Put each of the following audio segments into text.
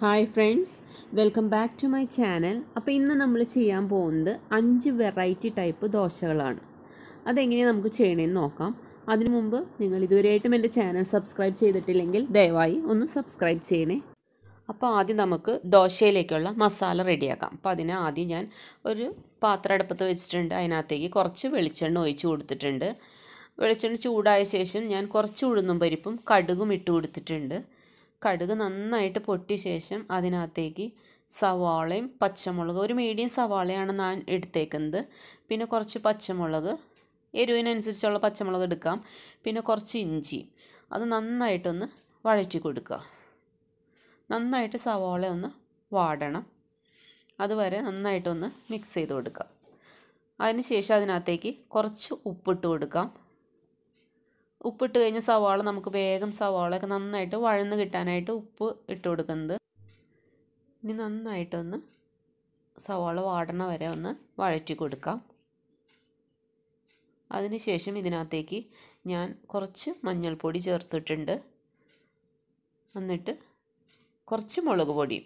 hi friends welcome back to my channel അപ്പോൾ ഇന്ന് നമ്മൾ ചെയ്യാൻ പോകുന്നത് അഞ്ച് വെറൈറ്റി ടൈപ്പ് ദോശകളാണ് അതെങ്ങനെയാണ് നമുക്ക് ചെയ്യണമെന്ന് നോക്കാം അതിനു മുമ്പ് നിങ്ങൾ ഇതുവരെയായിട്ടും എൻ്റെ ചാനൽ സബ്സ്ക്രൈബ് ചെയ്തിട്ടില്ലെങ്കിൽ ദയവായി ഒന്ന് സബ്സ്ക്രൈബ് ചെയ്യണേ അപ്പോൾ ആദ്യം നമുക്ക് ദോശയിലേക്കുള്ള മസാല റെഡിയാക്കാം അപ്പോൾ അതിന് ആദ്യം ഞാൻ ഒരു പാത്രം അടുപ്പത്ത് വെച്ചിട്ടുണ്ട് അതിനകത്തേക്ക് കുറച്ച് വെളിച്ചെണ്ണ ഒഴിച്ച് കൊടുത്തിട്ടുണ്ട് വെളിച്ചെണ്ണ ചൂടായ ശേഷം ഞാൻ കുറച്ച് ഉഴുന്നും പരിപ്പും കടുകും ഇട്ട് കൊടുത്തിട്ടുണ്ട് കടുക് നന്നായിട്ട് പൊട്ടിയ ശേഷം അതിനകത്തേക്ക് സവാളയും പച്ചമുളക് ഒരു മീഡിയം സവാളയാണ് ഞാൻ എടുത്തേക്കുന്നത് പിന്നെ കുറച്ച് പച്ചമുളക് എരിവിനനുസരിച്ചുള്ള പച്ചമുളക് എടുക്കാം പിന്നെ കുറച്ച് ഇഞ്ചി അത് നന്നായിട്ടൊന്ന് വഴറ്റി കൊടുക്കുക നന്നായിട്ട് സവാള ഒന്ന് വാടണം അതുവരെ നന്നായിട്ടൊന്ന് മിക്സ് ചെയ്ത് കൊടുക്കുക അതിനുശേഷം അതിനകത്തേക്ക് കുറച്ച് ഉപ്പിട്ട് കൊടുക്കാം ഉപ്പിട്ട് കഴിഞ്ഞ സവാള നമുക്ക് വേഗം സവാളയൊക്കെ നന്നായിട്ട് വഴന്ന് കിട്ടാനായിട്ട് ഉപ്പ് ഇട്ട് കൊടുക്കുന്നത് ഇനി നന്നായിട്ടൊന്ന് സവാള വാടണ വരെ ഒന്ന് വഴറ്റി കൊടുക്കാം അതിനുശേഷം ഇതിനകത്തേക്ക് ഞാൻ കുറച്ച് മഞ്ഞൾപ്പൊടി ചേർത്തിട്ടുണ്ട് എന്നിട്ട് കുറച്ച് മുളക് പൊടിയും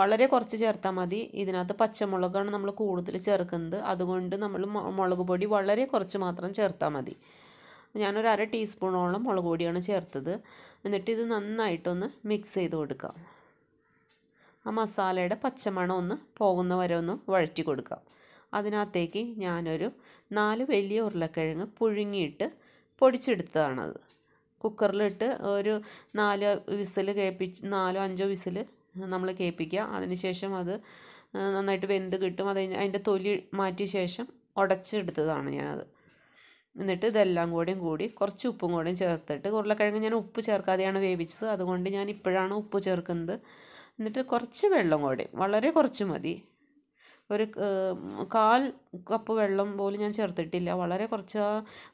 വളരെ കുറച്ച് ചേർത്താൽ മതി ഇതിനകത്ത് പച്ചമുളകാണ് നമ്മൾ കൂടുതൽ ചേർക്കുന്നത് അതുകൊണ്ട് നമ്മൾ മുളക് പൊടി വളരെ കുറച്ച് മാത്രം ചേർത്താൽ മതി ഞാനൊരു അര ടീസ്പൂണോളം മുളക് പൊടിയാണ് ചേർത്തത് എന്നിട്ട് ഇത് നന്നായിട്ടൊന്ന് മിക്സ് ചെയ്ത് കൊടുക്കാം ആ മസാലയുടെ പച്ചമണം ഒന്ന് പോകുന്ന വരെ ഒന്ന് വഴറ്റി കൊടുക്കാം അതിനകത്തേക്ക് ഞാനൊരു നാല് വലിയ ഉരുളക്കിഴങ്ങ് പുഴുങ്ങിയിട്ട് പൊടിച്ചെടുത്തതാണത് കുക്കറിലിട്ട് ഒരു നാല് വിസിൽ കേൾപ്പിച്ച് നാലോ അഞ്ചോ വിസിൽ നമ്മൾ കേൾപ്പിക്കുക അതിനുശേഷം അത് നന്നായിട്ട് വെന്ത് കിട്ടും അത് അതിൻ്റെ തൊലി മാറ്റിയ ശേഷം ഉടച്ചെടുത്തതാണ് ഞാനത് എന്നിട്ട് ഇതെല്ലാം കൂടിയും കൂടി കുറച്ച് ഉപ്പും കൂടിയും ചേർത്തിട്ട് ഉരുളക്കിഴങ്ങ് ഞാൻ ഉപ്പ് ചേർക്കാതെയാണ് വേവിച്ചത് അതുകൊണ്ട് ഞാൻ ഇപ്പോഴാണ് ഉപ്പ് ചേർക്കുന്നത് എന്നിട്ട് കുറച്ച് വെള്ളം കൂടി വളരെ കുറച്ച് മതി ഒരു കാൽ കപ്പ് വെള്ളം പോലും ഞാൻ ചേർത്തിട്ടില്ല വളരെ കുറച്ച്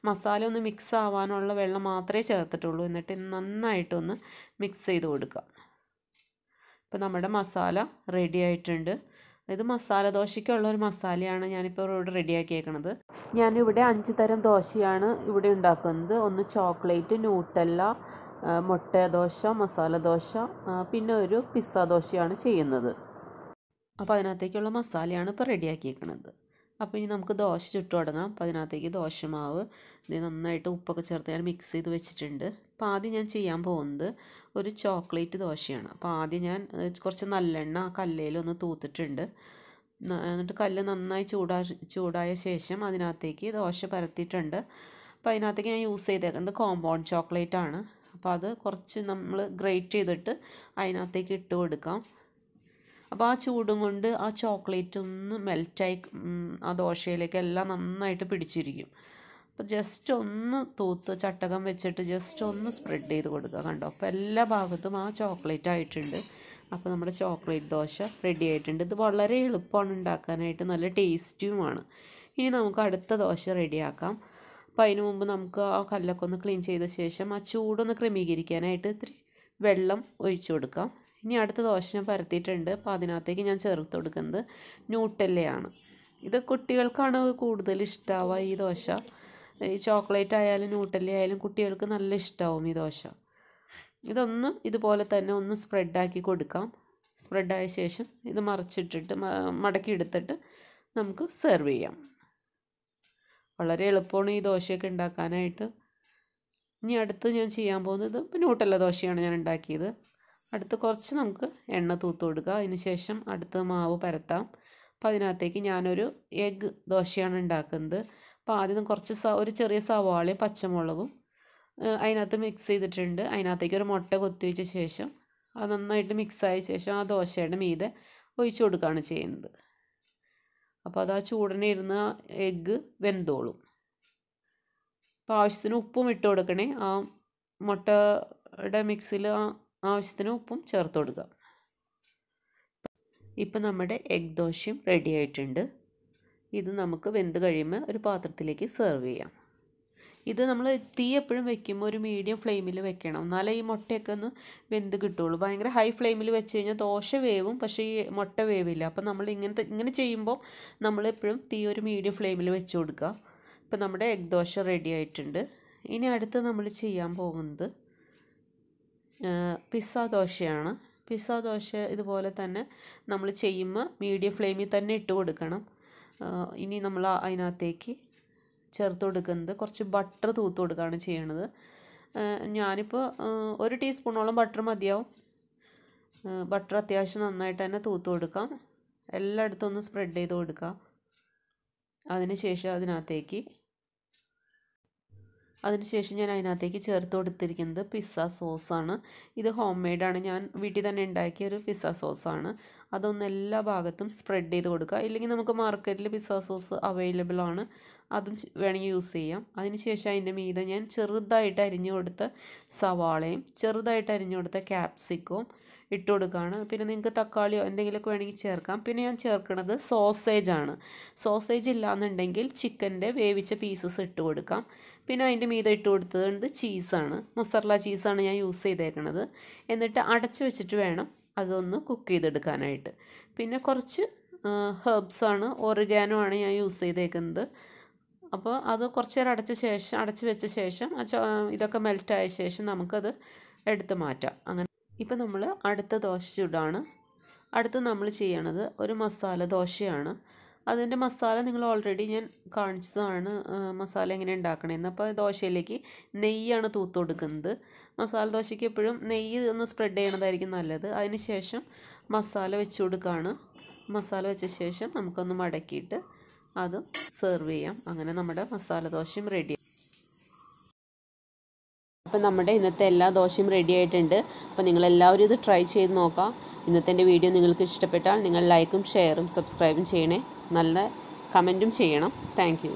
മസാല ഒന്ന് മിക്സ് ആവാനുള്ള വെള്ളം മാത്രമേ ചേർത്തിട്ടുള്ളൂ എന്നിട്ട് നന്നായിട്ടൊന്ന് മിക്സ് ചെയ്ത് കൊടുക്കാം അപ്പോൾ നമ്മുടെ മസാല റെഡി ആയിട്ടുണ്ട് ഇത് മസാല ദോശയ്ക്കുള്ള ഒരു മസാലയാണ് ഞാനിപ്പോൾ ഇവിടെ റെഡിയാക്കിയേക്കണത് ഞാനിവിടെ അഞ്ച് തരം ദോശയാണ് ഇവിടെ ഉണ്ടാക്കുന്നത് ഒന്ന് ചോക്ലേറ്റ് ന്യൂട്ടല്ല മുട്ട ദോശ മസാല ദോശ പിന്നെ ഒരു പിസ്സ ദോശയാണ് ചെയ്യുന്നത് അപ്പോൾ അതിനകത്തേക്കുള്ള മസാലയാണ് ഇപ്പോൾ റെഡിയാക്കിയേക്കണത് അപ്പോൾ ഇനി നമുക്ക് ദോശ ചുട്ടു തുടങ്ങാം അപ്പോൾ അതിനകത്തേക്ക് ദോശമാവ് ഇത് നന്നായിട്ട് ഉപ്പൊക്കെ ചേർത്ത് ഞാൻ മിക്സ് ചെയ്ത് വെച്ചിട്ടുണ്ട് അപ്പോൾ ആദ്യം ഞാൻ ചെയ്യാൻ പോകുന്നത് ഒരു ചോക്ലേറ്റ് ദോശയാണ് അപ്പോൾ ആദ്യം ഞാൻ കുറച്ച് നല്ലെണ്ണ ആ കല്ലയിലൊന്ന് തൂത്തിട്ടുണ്ട് എന്നിട്ട് കല്ല് നന്നായി ചൂടാ ചൂടായ ശേഷം അതിനകത്തേക്ക് ദോശ പരത്തിയിട്ടുണ്ട് അപ്പോൾ അതിനകത്തേക്ക് ഞാൻ യൂസ് ചെയ്തേക്കുന്നത് കോമ്പൗണ്ട് ചോക്ലേറ്റ് ആണ് അപ്പോൾ അത് കുറച്ച് നമ്മൾ ഗ്രേറ്റ് ചെയ്തിട്ട് അതിനകത്തേക്ക് ഇട്ട് കൊടുക്കാം അപ്പോൾ ആ ചൂടും കൊണ്ട് ആ ചോക്ലേറ്റ് ഒന്ന് മെൽറ്റായി ആ ദോശയിലേക്ക് എല്ലാം നന്നായിട്ട് പിടിച്ചിരിക്കും അപ്പോൾ ജസ്റ്റ് ഒന്ന് തൂത്ത് ചട്ടകം വെച്ചിട്ട് ജസ്റ്റ് ഒന്ന് സ്പ്രെഡ് ചെയ്ത് കൊടുക്കുക കണ്ടോ അപ്പോൾ എല്ലാ ഭാഗത്തും ആ ചോക്ലേറ്റ് ആയിട്ടുണ്ട് അപ്പോൾ നമ്മുടെ ചോക്ലേറ്റ് ദോശ റെഡി ആയിട്ടുണ്ട് ഇത് വളരെ എളുപ്പമാണ് ഉണ്ടാക്കാനായിട്ട് നല്ല ടേസ്റ്റിയുമാണ് ഇനി നമുക്ക് അടുത്ത ദോശ റെഡിയാക്കാം അപ്പോൾ അതിന് മുമ്പ് നമുക്ക് ആ കല്ലൊക്കെ ഒന്ന് ക്ലീൻ ചെയ്ത ശേഷം ആ ചൂടൊന്ന് ക്രമീകരിക്കാനായിട്ട് ഇത്തിരി വെള്ളം ഒഴിച്ചു കൊടുക്കാം ഇനി അടുത്ത ദോശ ഞാൻ പരത്തിയിട്ടുണ്ട് അപ്പോൾ അതിനകത്തേക്ക് ഞാൻ ചേർത്ത് കൊടുക്കുന്നത് ന്യൂട്ടല്ലയാണ് ഇത് കുട്ടികൾക്കാണ് കൂടുതൽ ഇഷ്ടമാവുക ഈ ദോശ ഈ ചോക്ലേറ്റ് ആയാലും ന്യൂട്ടല്ല ആയാലും കുട്ടികൾക്ക് നല്ല ഇഷ്ടമാവും ഈ ദോശ ഇതൊന്ന് ഇതുപോലെ തന്നെ ഒന്ന് സ്പ്രെഡാക്കി കൊടുക്കാം സ്പ്രെഡായ ശേഷം ഇത് മറിച്ചിട്ടിട്ട് മടക്കി എടുത്തിട്ട് നമുക്ക് സെർവ് ചെയ്യാം വളരെ എളുപ്പമാണ് ഈ ദോശയൊക്കെ ഉണ്ടാക്കാനായിട്ട് ഇനി അടുത്ത് ഞാൻ ചെയ്യാൻ പോകുന്നത് ന്യൂട്ടല്ല ദോശയാണ് ഞാൻ ഉണ്ടാക്കിയത് അടുത്ത് കുറച്ച് നമുക്ക് എണ്ണ തൂത്ത് കൊടുക്കുക അതിന് ശേഷം അടുത്ത് മാവ് പരത്താം അപ്പോൾ അതിനകത്തേക്ക് ഞാനൊരു എഗ്ഗ് ദോശയാണ് ഉണ്ടാക്കുന്നത് അപ്പോൾ ആദ്യം കുറച്ച് സ ഒരു ചെറിയ സവാളയും പച്ചമുളകും അതിനകത്ത് മിക്സ് ചെയ്തിട്ടുണ്ട് അതിനകത്തേക്ക് ഒരു മുട്ട കൊത്തിവെച്ച ശേഷം അത് നന്നായിട്ട് മിക്സായ ശേഷം ആ ദോശയുടെ മീതെ ഒഴിച്ചു കൊടുക്കുകയാണ് ചെയ്യുന്നത് അപ്പോൾ അത് ആ ചൂടനെ ഇരുന്ന് ആ എഗ്ഗ് വെന്തോളും അപ്പോൾ ആവശ്യത്തിന് ഉപ്പും ഇട്ട് കൊടുക്കണേ ആ മുട്ടയുടെ മിക്സിൽ ആ ആവശ്യത്തിന് ഉപ്പും ചേർത്ത് കൊടുക്കുക ഇപ്പം നമ്മുടെ എഗ് ദോശയും റെഡി ആയിട്ടുണ്ട് ഇത് നമുക്ക് വെന്ത് കഴിയുമ്പോൾ ഒരു പാത്രത്തിലേക്ക് സെർവ് ചെയ്യാം ഇത് നമ്മൾ തീ എപ്പോഴും വെക്കുമ്പോൾ ഒരു മീഡിയം ഫ്ലെയിമിൽ വെക്കണം എന്നാലേ ഈ മുട്ടയൊക്കെ ഒന്ന് വെന്ത് കിട്ടുള്ളൂ ഭയങ്കര ഹൈ ഫ്ലെയിമിൽ വെച്ച് കഴിഞ്ഞാൽ ദോശ വേവും പക്ഷേ ഈ മുട്ട വേവില്ല അപ്പം നമ്മൾ ഇങ്ങനത്തെ ഇങ്ങനെ ചെയ്യുമ്പോൾ നമ്മൾ എപ്പോഴും തീ ഒരു മീഡിയം ഫ്ലെയിമിൽ വെച്ച് കൊടുക്കുക ഇപ്പം നമ്മുടെ എഗ് ദോശ റെഡി ആയിട്ടുണ്ട് ഇനി അടുത്ത് നമ്മൾ ചെയ്യാൻ പോകുന്നത് പിസ്സ ദോശയാണ് പിസ്സ ദോശ ഇതുപോലെ തന്നെ നമ്മൾ ചെയ്യുമ്പോൾ മീഡിയം ഫ്ലെയിമിൽ തന്നെ ഇട്ട് കൊടുക്കണം ഇനി നമ്മൾ അതിനകത്തേക്ക് ചേർത്ത് കൊടുക്കുന്നത് കുറച്ച് ബട്ടർ തൂത്ത് കൊടുക്കുകയാണ് ചെയ്യണത് ഞാനിപ്പോൾ ഒരു ടീസ്പൂണോളം ബട്ടർ മതിയാവും ബട്ടർ അത്യാവശ്യം നന്നായിട്ട് തന്നെ തൂത്ത് കൊടുക്കാം എല്ലായിടത്തും ഒന്ന് സ്പ്രെഡ് ചെയ്ത് കൊടുക്കാം അതിനുശേഷം അതിനകത്തേക്ക് അതിനുശേഷം ഞാൻ അതിനകത്തേക്ക് ചേർത്ത് കൊടുത്തിരിക്കുന്നത് പിസ്സ സോസാണ് ഇത് ഹോം മെയ്ഡാണ് ഞാൻ വീട്ടിൽ തന്നെ ഉണ്ടാക്കിയ ഒരു പിസ്സ സോസാണ് അതൊന്ന് എല്ലാ ഭാഗത്തും സ്പ്രെഡ് ചെയ്ത് കൊടുക്കുക ഇല്ലെങ്കിൽ നമുക്ക് മാർക്കറ്റിൽ പിസ്സ സോസ് അവൈലബിൾ ആണ് അതും വേണമെങ്കിൽ യൂസ് ചെയ്യാം അതിനുശേഷം അതിൻ്റെ മീതെ ഞാൻ ചെറുതായിട്ട് അരിഞ്ഞു കൊടുത്ത സവാളയും ചെറുതായിട്ട് അരിഞ്ഞു കൊടുത്ത ക്യാപ്സിക്കും ഇട്ട് കൊടുക്കുകയാണ് പിന്നെ നിങ്ങൾക്ക് തക്കാളിയോ എന്തെങ്കിലുമൊക്കെ വേണമെങ്കിൽ ചേർക്കാം പിന്നെ ഞാൻ ചേർക്കുന്നത് സോസേജാണ് സോസേജ് ഇല്ലാന്നുണ്ടെങ്കിൽ ചിക്കൻ്റെ വേവിച്ച പീസസ് ഇട്ട് കൊടുക്കാം പിന്നെ അതിൻ്റെ മീതെ ഇട്ട് കൊടുത്തത് ചീസാണ് മുസർല ചീസാണ് ഞാൻ യൂസ് ചെയ്തേക്കണത് എന്നിട്ട് അടച്ച് വെച്ചിട്ട് വേണം അതൊന്ന് കുക്ക് ചെയ്തെടുക്കാനായിട്ട് പിന്നെ കുറച്ച് ഹെർബ്സാണ് ഓറിഗാനോ ആണ് ഞാൻ യൂസ് ചെയ്തേക്കുന്നത് അപ്പോൾ അത് കുറച്ച് നേരം അടച്ച ശേഷം അടച്ച് വെച്ച ശേഷം ഇതൊക്കെ മെൽറ്റായ ശേഷം നമുക്കത് എടുത്ത് മാറ്റാം അങ്ങനെ ഇപ്പം നമ്മൾ അടുത്ത ദോശ ചൂടാണ് അടുത്ത് നമ്മൾ ചെയ്യണത് ഒരു മസാല ദോശയാണ് അതിൻ്റെ മസാല നിങ്ങൾ ഓൾറെഡി ഞാൻ കാണിച്ചതാണ് മസാല എങ്ങനെ ഉണ്ടാക്കണമെന്ന് അപ്പോൾ ദോശയിലേക്ക് നെയ്യാണ് തൂത്ത് കൊടുക്കുന്നത് മസാല ദോശയ്ക്ക് എപ്പോഴും നെയ്യ് ഒന്ന് സ്പ്രെഡ് ചെയ്യണതായിരിക്കും നല്ലത് അതിന് ശേഷം മസാല വെച്ച് കൊടുക്കുകയാണ് മസാല വെച്ച ശേഷം നമുക്കൊന്ന് മടക്കിയിട്ട് അത് സെർവ് ചെയ്യാം അങ്ങനെ നമ്മുടെ മസാല ദോശയും റെഡി അപ്പം നമ്മുടെ ഇന്നത്തെ എല്ലാ ദോശയും റെഡി ആയിട്ടുണ്ട് അപ്പോൾ നിങ്ങളെല്ലാവരും ഇത് ട്രൈ ചെയ്ത് നോക്കാം ഇന്നത്തെ എൻ്റെ വീഡിയോ നിങ്ങൾക്ക് ഇഷ്ടപ്പെട്ടാൽ നിങ്ങൾ ലൈക്കും ഷെയറും സബ്സ്ക്രൈബും ചെയ്യണേ നല്ല കമൻറ്റും ചെയ്യണം താങ്ക്